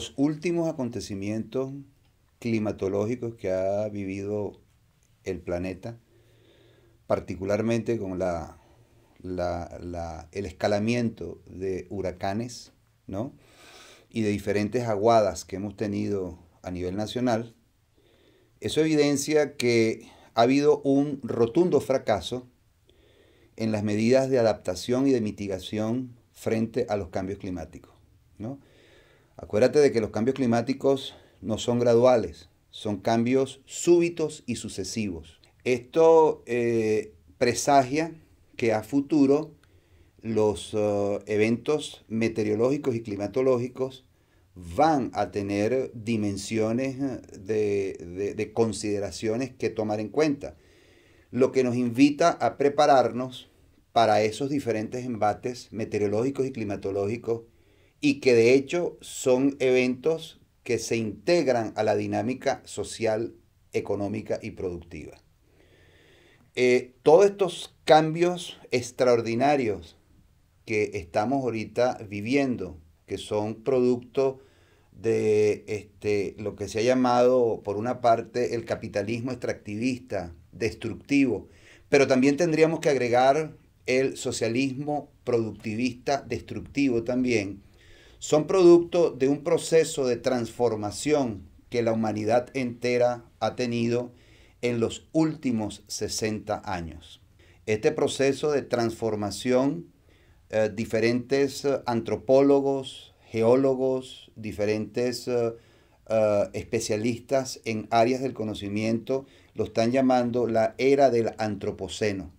los últimos acontecimientos climatológicos que ha vivido el planeta, particularmente con el escalamiento de huracanes ¿no? y de diferentes aguadas que hemos tenido a nivel nacional, eso evidencia que ha habido un rotundo fracaso en las medidas de adaptación y de mitigación frente a los cambios climáticos. ¿no? Acuérdate de que los cambios climáticos no son graduales, son cambios súbitos y sucesivos. Esto eh, presagia que a futuro los eh, eventos meteorológicos y climatológicos van a tener dimensiones eh, de, consideraciones que tomar en cuenta, lo que nos invita a prepararnos para esos diferentes embates meteorológicos y climatológicos y que de hecho son eventos que se integran a la dinámica social, económica y productiva. Eh, todos estos cambios extraordinarios que estamos ahorita viviendo, que son producto de este, lo que se ha llamado, por una parte, el capitalismo extractivista, destructivo, pero también tendríamos que agregar el socialismo productivista destructivo también, son producto de un proceso de transformación que la humanidad entera ha tenido en los últimos 60 años. Este proceso de transformación, eh, diferentes eh, antropólogos, geólogos, diferentes eh, especialistas en áreas del conocimiento lo están llamando la era del antropoceno,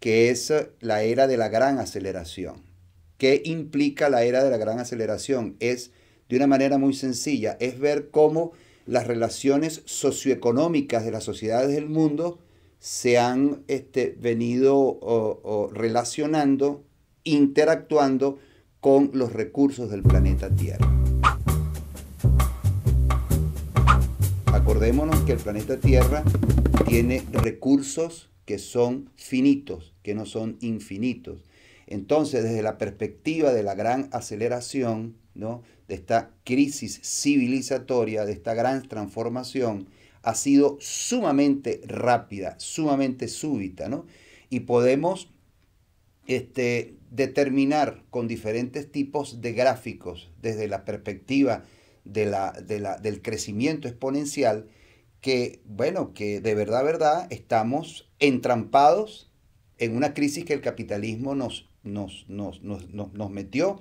que es la era de la gran aceleración. ¿Qué implica la era de la gran aceleración? Es, de una manera muy sencilla, es ver cómo las relaciones socioeconómicas de las sociedades del mundo se han este, venido relacionando, interactuando con los recursos del planeta Tierra. Acordémonos que el planeta Tierra tiene recursos que son finitos, que no son infinitos. Entonces, desde la perspectiva de la gran aceleración, ¿no? de esta crisis civilizatoria, de esta gran transformación, ha sido sumamente rápida, sumamente súbita, ¿no? Y podemos este, determinar con diferentes tipos de gráficos, desde la perspectiva de la, la, del crecimiento exponencial, que, bueno, que de verdad, verdad, estamos entrampados en una crisis que el capitalismo nos nos, nos, metió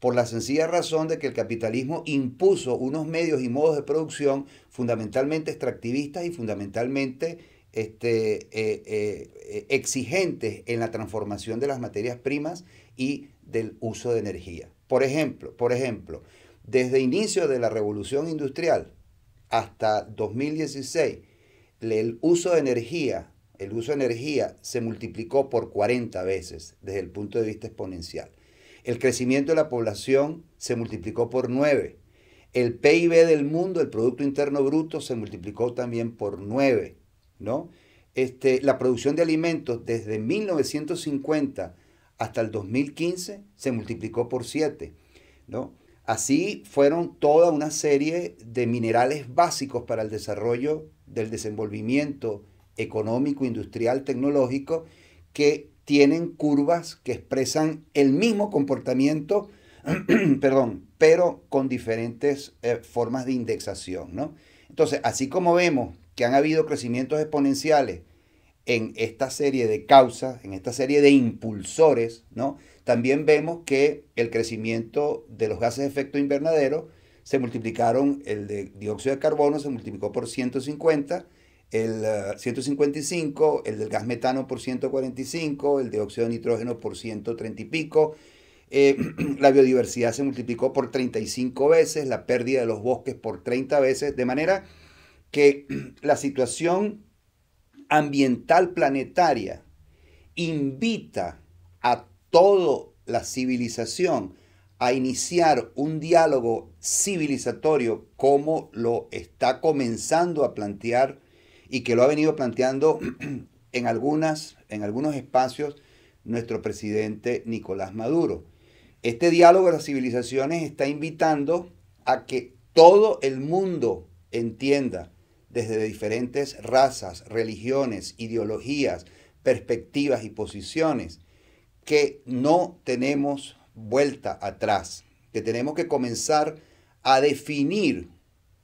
por la sencilla razón de que el capitalismo impuso unos medios y modos de producción fundamentalmente extractivistas y fundamentalmente este, eh, eh, eh, exigentes en la transformación de las materias primas y del uso de energía. Por ejemplo, por ejemplo, desde inicio de la revolución industrial hasta 2016, el uso de energía el uso de energía se multiplicó por 40 veces desde el punto de vista exponencial. El crecimiento de la población se multiplicó por 9. El PIB del mundo, el Producto Interno Bruto, se multiplicó también por 9. ¿no? Este, la producción de alimentos desde 1950 hasta el 2015 se multiplicó por 7. ¿no? Así fueron toda una serie de minerales básicos para el desarrollo del desenvolvimiento económico, industrial, tecnológico, que tienen curvas que expresan el mismo comportamiento, perdón, pero con diferentes eh, formas de indexación, ¿no? Entonces, así como vemos que han habido crecimientos exponenciales en esta serie de causas, en esta serie de impulsores, ¿no? También vemos que el crecimiento de los gases de efecto invernadero se multiplicaron, el de dióxido de carbono se multiplicó por 150, el 155, eh, el del gas metano por 145, el dióxido de nitrógeno por 130 y pico. Eh, la biodiversidad se multiplicó por 35 veces, la pérdida de los bosques por 30 veces, de manera que la situación ambiental planetaria invita a toda la civilización a iniciar un diálogo civilizatorio como lo está comenzando a plantear y que lo ha venido planteando en, algunas, en algunos espacios nuestro presidente Nicolás Maduro. Este diálogo de las civilizaciones está invitando a que todo el mundo entienda desde diferentes razas, religiones, ideologías, perspectivas y posiciones, que no tenemos vuelta atrás, que tenemos que comenzar a definir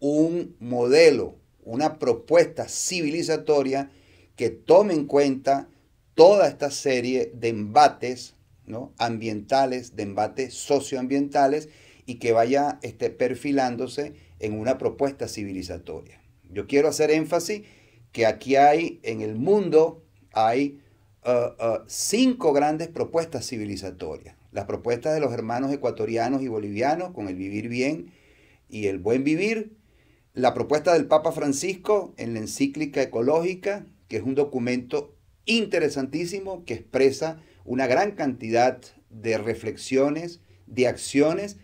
un modelo una propuesta civilizatoria que tome en cuenta toda esta serie de embates ¿no? ambientales, de embates socioambientales y que vaya este, perfilándose en una propuesta civilizatoria. Yo quiero hacer énfasis que aquí hay, en el mundo, hay uh, uh, cinco grandes propuestas civilizatorias. Las propuestas de los hermanos ecuatorianos y bolivianos con el vivir bien y el buen vivir, la propuesta del Papa Francisco en la encíclica ecológica, que es un documento interesantísimo que expresa una gran cantidad de reflexiones, de acciones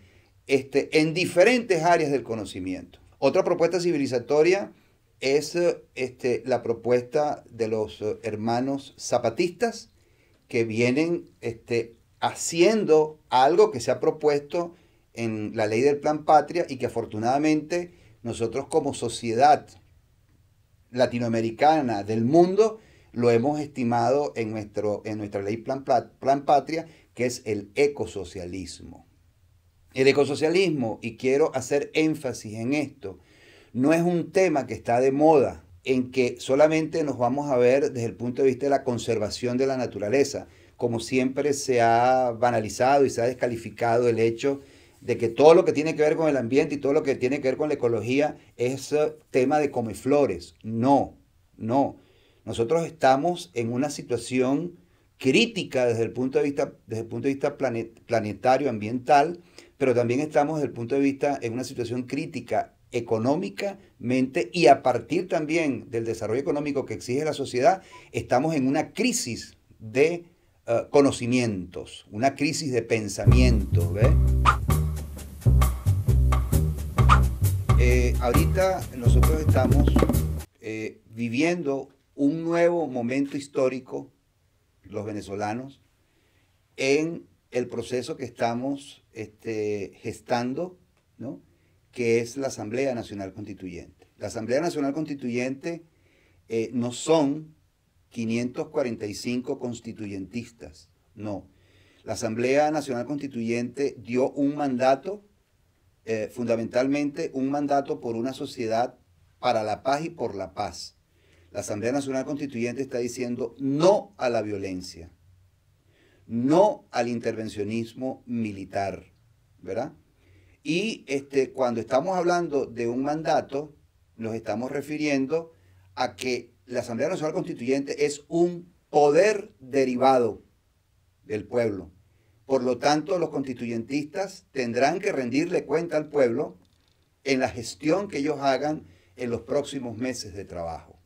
este, en diferentes áreas del conocimiento. Otra propuesta civilizatoria es este, la propuesta de los hermanos zapatistas que vienen este, haciendo algo que se ha propuesto en la ley del plan patria y que afortunadamente nosotros como sociedad latinoamericana del mundo lo hemos estimado en, nuestro, en nuestra ley plan, plan Patria, que es el ecosocialismo. El ecosocialismo, y quiero hacer énfasis en esto, no es un tema que está de moda, en que solamente nos vamos a ver desde el punto de vista de la conservación de la naturaleza, como siempre se ha banalizado y se ha descalificado el hecho de que todo lo que tiene que ver con el ambiente y todo lo que tiene que ver con la ecología es eh, tema de comeflores. No, no. Nosotros estamos en una situación crítica desde el punto de vista, desde el punto de vista planetario, ambiental, pero también estamos desde el punto de vista en una situación crítica económicamente y a partir también del desarrollo económico que exige la sociedad, estamos en una crisis de eh, conocimientos, una crisis de pensamiento. ahorita nosotros estamos eh, viviendo un nuevo momento histórico, los venezolanos, en el proceso que estamos este, gestando, ¿no? que es la Asamblea Nacional Constituyente. La Asamblea Nacional Constituyente eh, no son 545 constituyentistas, no. La Asamblea Nacional Constituyente dio un mandato eh, fundamentalmente un mandato por una sociedad para la paz y por la paz. La Asamblea Nacional Constituyente está diciendo no a la violencia, no al intervencionismo militar, ¿verdad? Y este, cuando estamos hablando de un mandato, nos estamos refiriendo a que la Asamblea Nacional Constituyente es un poder derivado del pueblo. Por lo tanto, los constituyentistas tendrán que rendirle cuenta al pueblo en la gestión que ellos hagan en los próximos meses de trabajo.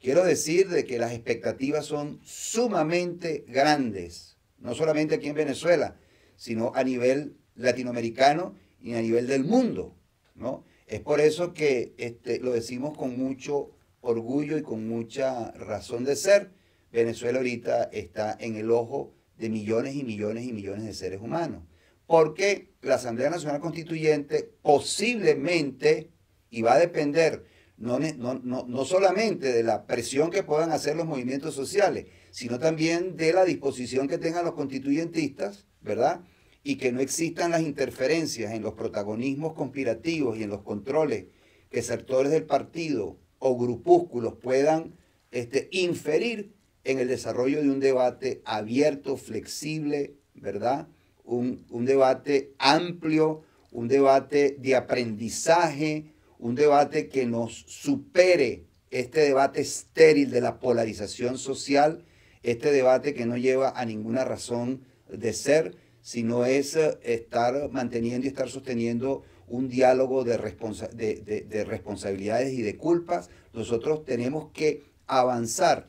Quiero decir de que las expectativas son sumamente grandes, no solamente aquí en Venezuela, sino a nivel latinoamericano y a nivel del mundo, ¿no? Es por eso que este, lo decimos con mucho orgullo y con mucha razón de ser. Venezuela ahorita está en el ojo de millones y millones y millones de seres humanos. Porque la Asamblea Nacional Constituyente posiblemente, y va a depender no, solamente de la presión que puedan hacer los movimientos sociales, sino también de la disposición que tengan los constituyentistas, ¿verdad? Y que no existan las interferencias en los protagonismos conspirativos y en los controles que sectores del partido o grupúsculos puedan este, inferir en el desarrollo de un debate abierto, flexible, ¿verdad? Un, debate amplio, un debate de aprendizaje, un debate que nos supere este debate estéril de la polarización social, este debate que no lleva a ninguna razón de ser, sino es eh, estar manteniendo y estar sosteniendo un diálogo de, de responsabilidades y de culpas. Nosotros tenemos que avanzar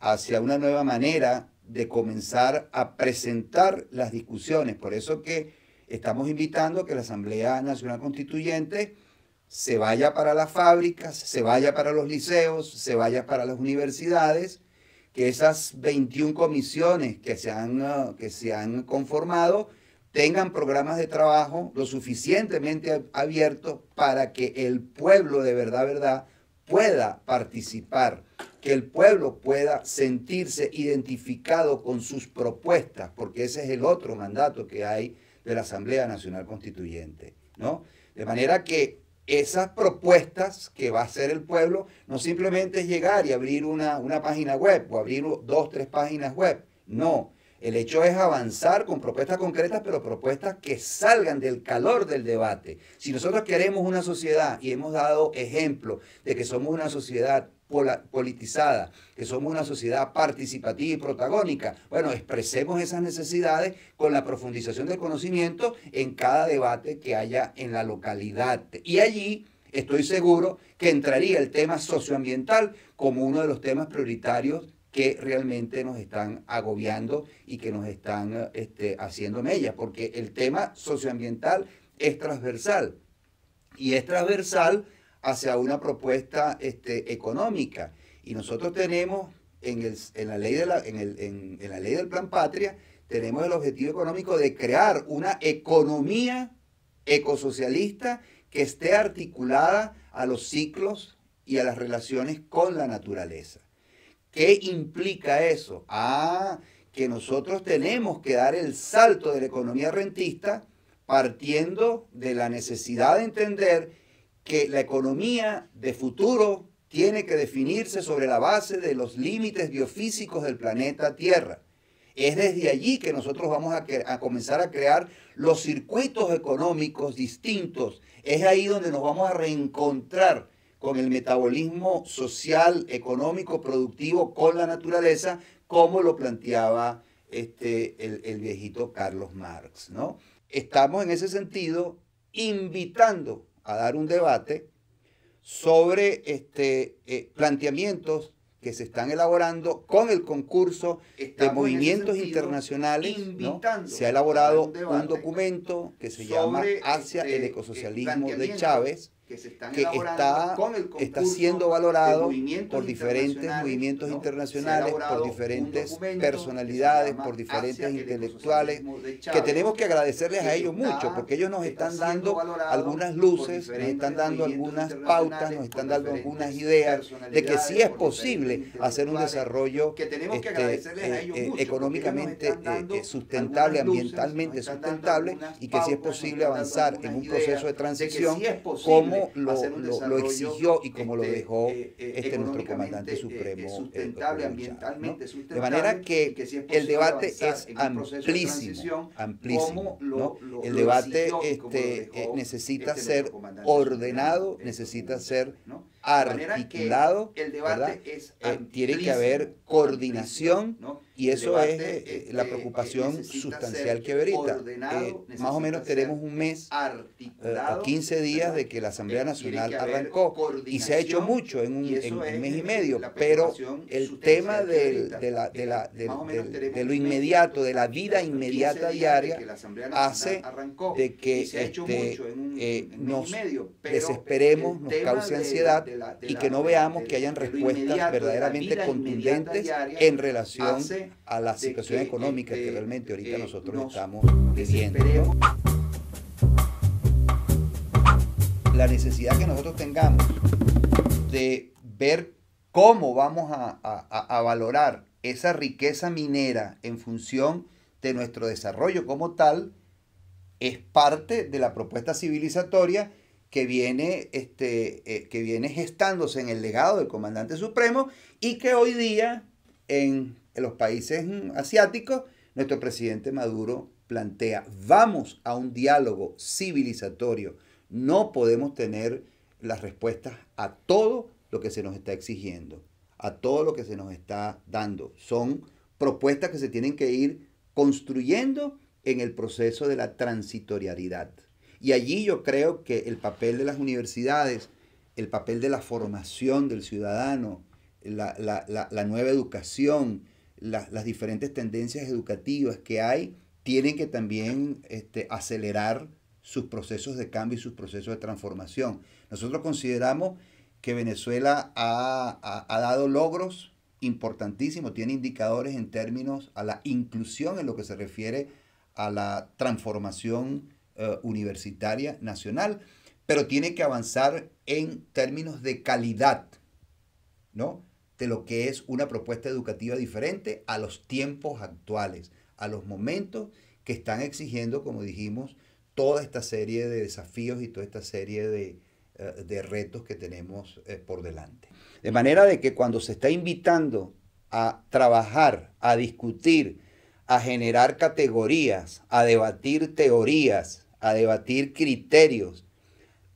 hacia una nueva manera de comenzar a presentar las discusiones. Por eso que estamos invitando a que la Asamblea Nacional Constituyente se vaya para las fábricas, se vaya para los liceos, se vaya para las universidades, que esas 21 comisiones que se han, ah, que se han conformado tengan programas de trabajo lo suficientemente abiertos para que el pueblo de verdad, verdad, pueda participar, que el pueblo pueda sentirse identificado con sus propuestas, porque ese es el otro mandato que hay de la Asamblea Nacional Constituyente, ¿no? De manera que esas propuestas que va a hacer el pueblo no simplemente es llegar y abrir una, una página web o abrir dos, tres páginas web, no, el hecho es avanzar con propuestas concretas, pero propuestas que salgan del calor del debate. Si nosotros queremos una sociedad, y hemos dado ejemplo de que somos una sociedad politizada, que somos una sociedad participativa y protagónica. Bueno, expresemos esas necesidades con la profundización del conocimiento en cada debate que haya en la localidad. Y allí estoy seguro que entraría el tema socioambiental como uno de los temas prioritarios que realmente nos están agobiando y que nos están este, haciendo mella, porque el tema socioambiental es transversal y es transversal hacia una propuesta este, económica. Y nosotros tenemos en, la ley de en, en la ley del Plan Patria, tenemos el objetivo económico de crear una economía ecosocialista que esté articulada a los ciclos y a las relaciones con la naturaleza. ¿Qué implica eso? Ah, que nosotros tenemos que dar el salto de la economía rentista partiendo de la necesidad de entender que la economía de futuro tiene que definirse sobre la base de los límites biofísicos del planeta Tierra. Es desde allí que nosotros vamos a, comenzar a crear los circuitos económicos distintos. Es ahí donde nos vamos a reencontrar con el metabolismo social, económico, productivo, con la naturaleza, como lo planteaba este, el, viejito Carlos Marx. ¿no? Estamos en ese sentido invitando a dar un debate sobre este, eh, planteamientos que se están elaborando con el concurso de movimientos internacionales. Se ha elaborado un, documento que se llama Hacia el este, ecosocialismo de Chávez, que está, está siendo valorado por diferentes movimientos internacionales, por diferentes personalidades, por diferentes intelectuales, que tenemos que agradecerles a ellos mucho, porque ellos nos están dando algunas luces, nos están dando algunas pautas, nos están dando algunas ideas de que sí es posible hacer un desarrollo económicamente eh, eh, sustentable, ambientalmente sustentable, y que sí es posible avanzar en un proceso de transición como lo, exigió y como lo este, dejó eh, eh, este nuestro comandante supremo. ambientalmente De manera que, el debate es amplísimo, amplísimo. el debate este, necesita ser ordenado, necesita ser articulado. el eh, tiene que haber coordinación y eso es, eh, eh, la preocupación sustancial que verita, más o menos tenemos un mes o 15 días de que la Asamblea Nacional arrancó y se ha hecho mucho en un, mes y medio, pero el tema de, lo inmediato, de la vida inmediata diaria, hace de que nos desesperemos, nos cause ansiedad y que no veamos que hayan respuestas verdaderamente contundentes en relación a la situación económica que este, realmente ahorita eh, nosotros estamos viviendo. La necesidad que nosotros tengamos de ver cómo vamos a valorar esa riqueza minera en función de nuestro desarrollo como tal, es parte de la propuesta civilizatoria que viene, este, eh, que viene gestándose en el legado del comandante supremo y que hoy día en, en los países mm, asiáticos nuestro presidente Maduro plantea, vamos a un diálogo civilizatorio, no podemos tener las respuestas a todo lo que se nos está exigiendo, a todo lo que se nos está dando. Son propuestas que se tienen que ir construyendo en el proceso de la transitorialidad. Y allí yo creo que el papel de las universidades, el papel de la formación del ciudadano, la, nueva educación, las diferentes tendencias educativas que hay, tienen que también este, acelerar sus procesos de cambio y sus procesos de transformación. Nosotros consideramos que Venezuela ha, ha, dado logros importantísimos, tiene indicadores en términos a la inclusión en lo que se refiere a la transformación eh, universitaria nacional, pero tiene que avanzar en términos de calidad, ¿no? De lo que es una propuesta educativa diferente a los tiempos actuales, a los momentos que están exigiendo, como dijimos, toda esta serie de desafíos y toda esta serie de, eh, retos que tenemos eh, por delante. De manera de que cuando se está invitando a trabajar, a discutir, a generar categorías, a debatir teorías, a debatir criterios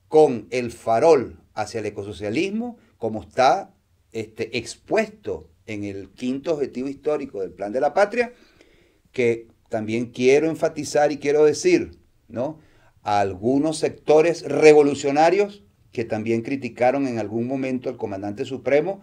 con el farol hacia el ecosocialismo, como está este, expuesto en el quinto objetivo histórico del Plan de la Patria, que también quiero enfatizar y quiero decir, ¿no? A algunos sectores revolucionarios que también criticaron en algún momento al comandante supremo,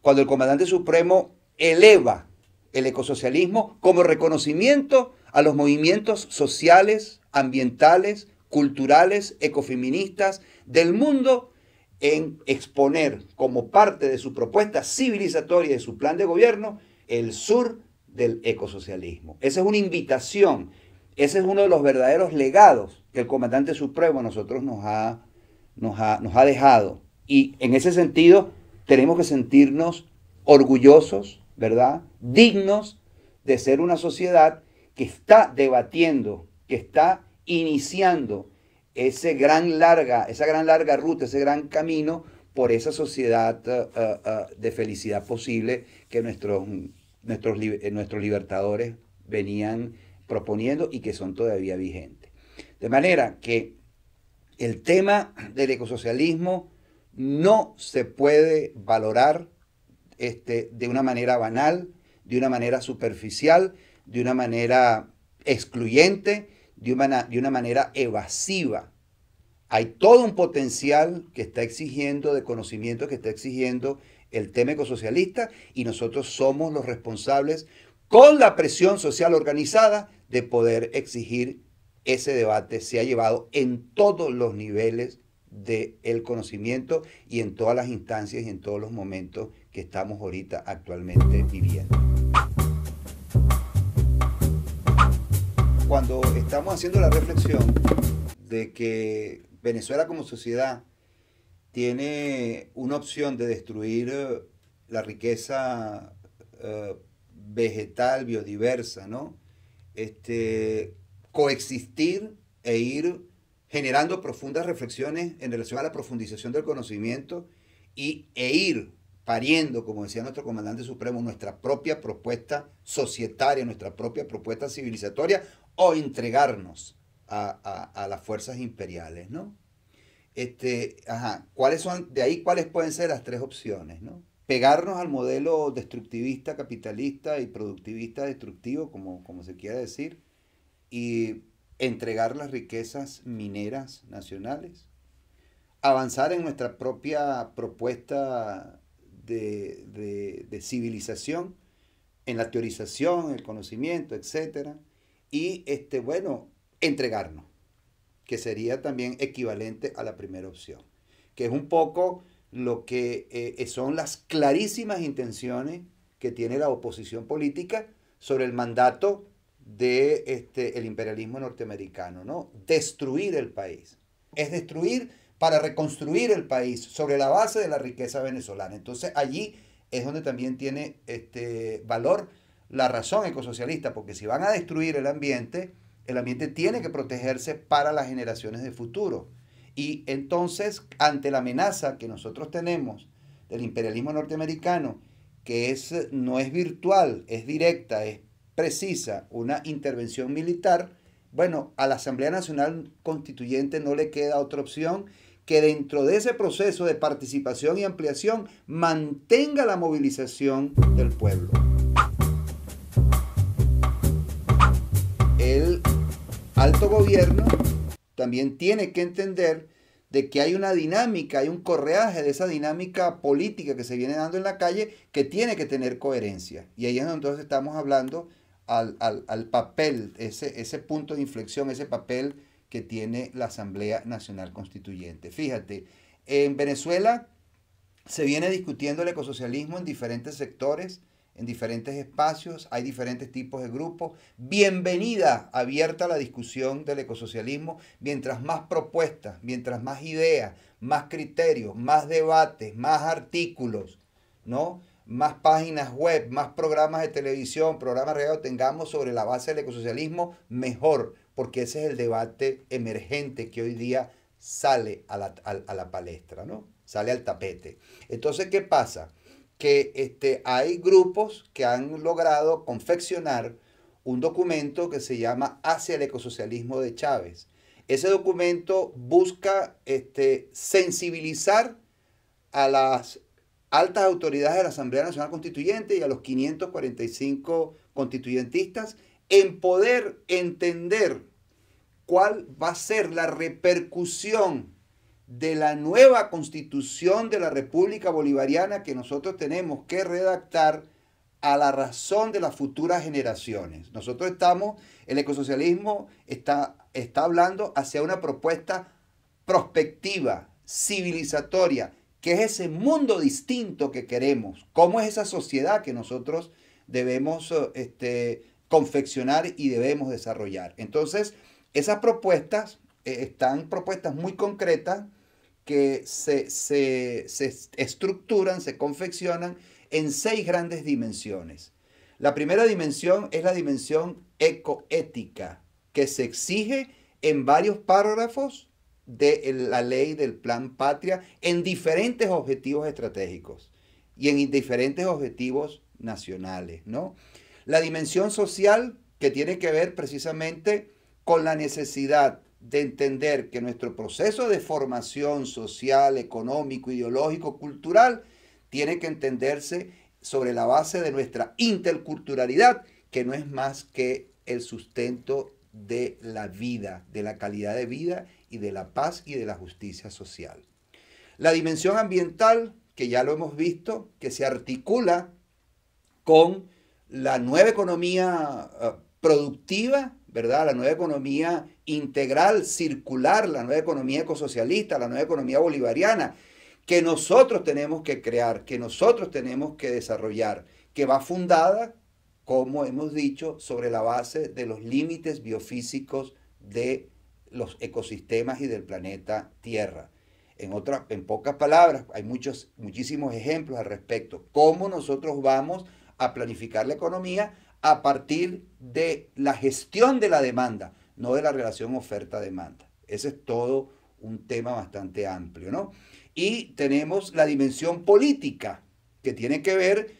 cuando el comandante supremo eleva el ecosocialismo como reconocimiento a los movimientos sociales, ambientales, culturales, ecofeministas del mundo en exponer como parte de su propuesta civilizatoria y de su plan de gobierno el sur del ecosocialismo. Esa es una invitación, ese es uno de los verdaderos legados que el comandante supremo a nosotros nos ha, nos ha, nos ha dejado. Y en ese sentido tenemos que sentirnos orgullosos, ¿verdad? Dignos de ser una sociedad que está debatiendo, que está iniciando ese gran larga, esa gran larga ruta, ese gran camino por esa sociedad eh, eh, eh, de felicidad posible que nuestros, nuestros, nuestros libertadores venían proponiendo y que son todavía vigentes. De manera que el tema del ecosocialismo no se puede valorar este, de una manera banal, de una manera superficial, de una manera excluyente, de una, de una manera evasiva. Hay todo un potencial que está exigiendo, de conocimiento que está exigiendo el tema ecosocialista y nosotros somos los responsables con la presión social organizada de poder exigir ese debate se ha llevado en todos los niveles del conocimiento y en todas las instancias y en todos los momentos que estamos ahorita actualmente viviendo. cuando estamos haciendo la reflexión de que Venezuela como sociedad tiene una opción de destruir eh, la riqueza eh, vegetal, biodiversa, ¿no? Este, coexistir e ir generando profundas reflexiones en relación a la profundización del conocimiento e ir pariendo, como decía nuestro comandante supremo, nuestra propia propuesta societaria, nuestra propia propuesta civilizatoria o entregarnos a, las fuerzas imperiales, ¿no? Este, ¿cuáles son, de ahí cuáles pueden ser las tres opciones, ¿no? Pegarnos al modelo destructivista, capitalista y productivista destructivo, como, se quiera decir, y entregar las riquezas mineras nacionales, avanzar en nuestra propia propuesta de, civilización, en la teorización, el conocimiento, etcétera, y, este, bueno, entregarnos, que sería también equivalente a la primera opción, que es un poco lo que eh, son las clarísimas intenciones que tiene la oposición política sobre el mandato de este, el imperialismo norteamericano, ¿no? Destruir el país. Es destruir para reconstruir el país sobre la base de la riqueza venezolana. Entonces allí es donde también tiene este valor la razón ecosocialista, porque si van a destruir el ambiente, el ambiente tiene que protegerse para las generaciones de futuro. Y entonces, ante la amenaza que nosotros tenemos del imperialismo norteamericano, que es, no es virtual, es directa, es precisa, una intervención militar, bueno, a la Asamblea Nacional Constituyente no le queda otra opción que dentro de ese proceso de participación y ampliación mantenga la movilización del pueblo. alto gobierno también tiene que entender de que hay una dinámica, hay un correaje de esa dinámica política que se viene dando en la calle que tiene que tener coherencia. Y ahí es donde entonces estamos hablando al, papel, ese, ese punto de inflexión, ese papel que tiene la Asamblea Nacional Constituyente. Fíjate, en Venezuela se viene discutiendo el ecosocialismo en diferentes sectores en diferentes espacios, hay diferentes tipos de grupos. Bienvenida, abierta a la discusión del ecosocialismo, mientras más propuestas, mientras más ideas, más criterios, más debates, más artículos, ¿no? más páginas web, más programas de televisión, programas de radio tengamos sobre la base del ecosocialismo, mejor, porque ese es el debate emergente que hoy día sale a la, a la palestra, ¿no? Sale al tapete. Entonces, ¿qué pasa? que este, hay grupos que han logrado confeccionar un documento que se llama Hacia el ecosocialismo de Chávez. Ese documento busca este, sensibilizar a las altas autoridades de la Asamblea Nacional Constituyente y a los 545 constituyentistas en poder entender cuál va a ser la repercusión de la nueva constitución de la República Bolivariana que nosotros tenemos que redactar a la razón de las futuras generaciones. Nosotros estamos, el ecosocialismo está, está hablando hacia una propuesta prospectiva, civilizatoria, que es ese mundo distinto que queremos, cómo es esa sociedad que nosotros debemos este, confeccionar y debemos desarrollar. Entonces, esas propuestas eh, están propuestas muy concretas que se, estructuran, se confeccionan en seis grandes dimensiones. La primera dimensión es la dimensión ecoética, que se exige en varios párrafos de la ley del plan patria en diferentes objetivos estratégicos y en diferentes objetivos nacionales, ¿no? La dimensión social que tiene que ver precisamente con la necesidad de entender que nuestro proceso de formación social, económico, ideológico, cultural, tiene que entenderse sobre la base de nuestra interculturalidad, que no es más que el sustento de la vida, de la calidad de vida y de la paz y de la justicia social. La dimensión ambiental, que ya lo hemos visto, que se articula con la nueva economía eh, productiva, ¿verdad? La nueva economía integral, circular, la nueva economía ecosocialista, la nueva economía bolivariana, que nosotros tenemos que crear, que nosotros tenemos que desarrollar, que va fundada, como hemos dicho, sobre la base de los límites biofísicos de los ecosistemas y del planeta Tierra. En, otra, en pocas palabras, hay muchos, muchísimos ejemplos al respecto. ¿Cómo nosotros vamos a planificar la economía a partir de la gestión de la demanda? no de la relación oferta-demanda. Ese es todo un tema bastante amplio, ¿no? Y tenemos la dimensión política, que tiene que ver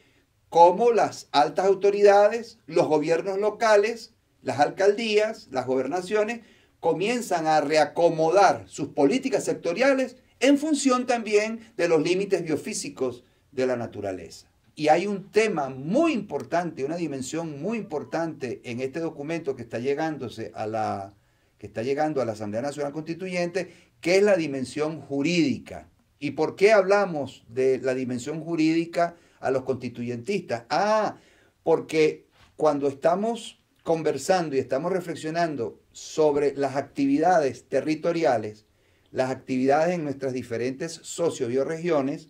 cómo las altas autoridades, los gobiernos locales, las alcaldías, las gobernaciones, comienzan a reacomodar sus políticas sectoriales en función también de los límites biofísicos de la naturaleza. Y hay un tema muy importante, una dimensión muy importante en este documento que está llegándose a la que está llegando a la Asamblea Nacional Constituyente, que es la dimensión jurídica. ¿Y por qué hablamos de la dimensión jurídica a los constituyentistas? Ah, porque cuando estamos conversando y estamos reflexionando sobre las actividades territoriales, las actividades en nuestras diferentes socio-bioregiones,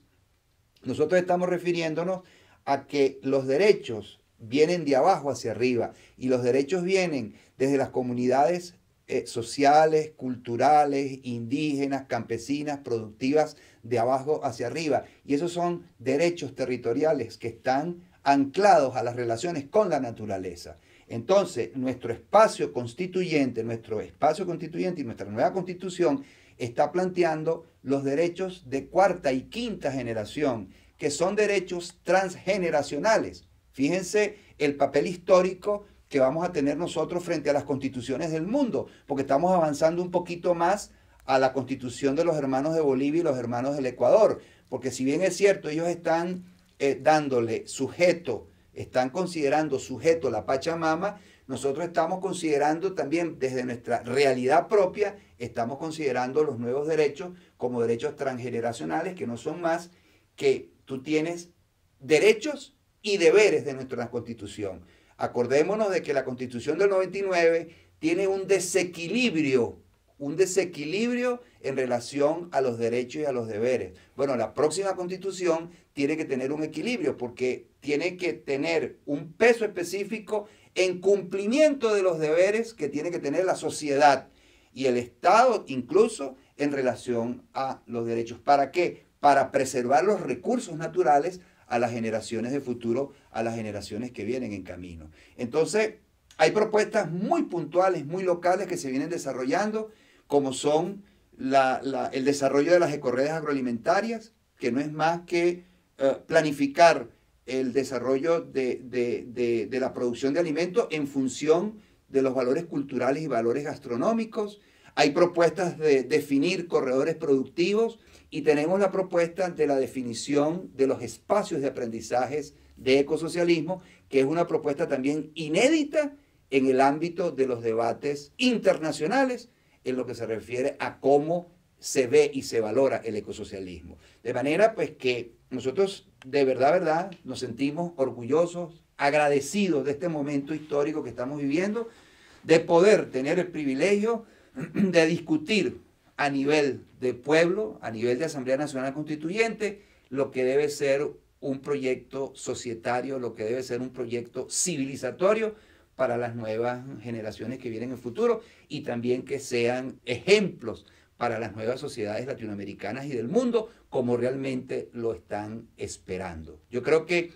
nosotros estamos refiriéndonos a que los derechos vienen de abajo hacia arriba y los derechos vienen desde las comunidades eh, sociales, culturales, indígenas, campesinas, productivas, de abajo hacia arriba. Y esos son derechos territoriales que están anclados a las relaciones con la naturaleza. Entonces, nuestro espacio constituyente, nuestro espacio constituyente y nuestra nueva constitución está planteando los derechos de cuarta y quinta generación que son derechos transgeneracionales. Fíjense el papel histórico que vamos a tener nosotros frente a las constituciones del mundo, porque estamos avanzando un poquito más a la constitución de los hermanos de Bolivia y los hermanos del Ecuador, porque si bien es cierto, ellos están eh, dándole sujeto, están considerando sujeto la Pachamama, nosotros estamos considerando también desde nuestra realidad propia, estamos considerando los nuevos derechos como derechos transgeneracionales que no son más que tú tienes derechos y deberes de nuestra constitución. Acordémonos de que la constitución del 99 tiene un desequilibrio, un desequilibrio en relación a los derechos y a los deberes. Bueno, la próxima constitución tiene que tener un equilibrio porque tiene que tener un peso específico en cumplimiento de los deberes que tiene que tener la sociedad y el Estado incluso en relación a los derechos. ¿Para qué? para preservar los recursos naturales a las generaciones de futuro, a las generaciones que vienen en camino. Entonces, hay propuestas muy puntuales, muy locales que se vienen desarrollando, como son el desarrollo de las ecorredes agroalimentarias, que no es más que eh, planificar el desarrollo de, de, la producción de alimentos en función de los valores culturales y valores gastronómicos. Hay propuestas de definir corredores productivos y tenemos la propuesta de la definición de los espacios de aprendizajes de ecosocialismo, que es una propuesta también inédita en el ámbito de los debates internacionales en lo que se refiere a cómo se ve y se valora el ecosocialismo. De manera pues que nosotros de verdad, verdad, nos sentimos orgullosos, agradecidos de este momento histórico que estamos viviendo, de poder tener el privilegio de discutir a nivel de pueblo, a nivel de Asamblea Nacional Constituyente, lo que debe ser un proyecto societario, lo que debe ser un proyecto civilizatorio para las nuevas generaciones que vienen en el futuro y también que sean ejemplos para las nuevas sociedades latinoamericanas y del mundo como realmente lo están esperando. Yo creo que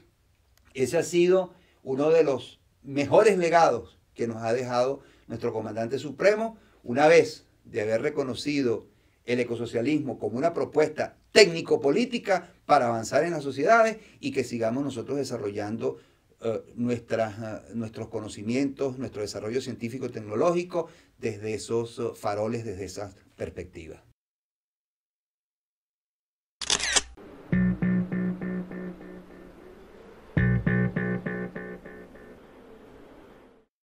ese ha sido uno de los mejores legados que nos ha dejado nuestro comandante supremo, una vez de haber reconocido el ecosocialismo como una propuesta técnico-política para avanzar en las sociedades y que sigamos nosotros desarrollando eh, nuestras, eh, nuestros conocimientos, nuestro desarrollo científico-tecnológico desde esos eh, faroles, desde esas perspectivas.